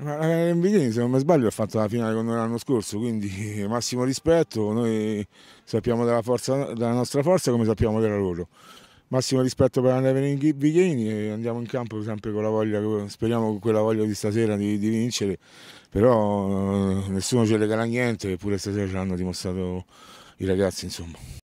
Ma Lamborghini, eh, se non mi sbaglio, ha fatto la finale con noi l'anno scorso, quindi eh, massimo rispetto, noi sappiamo della, forza, della nostra forza come sappiamo della loro. Massimo rispetto per andare in Lamborghini e andiamo in campo sempre con la voglia, speriamo con quella voglia di stasera di, di vincere, però eh, nessuno ci regala niente, eppure stasera ce l'hanno dimostrato i ragazzi, insomma.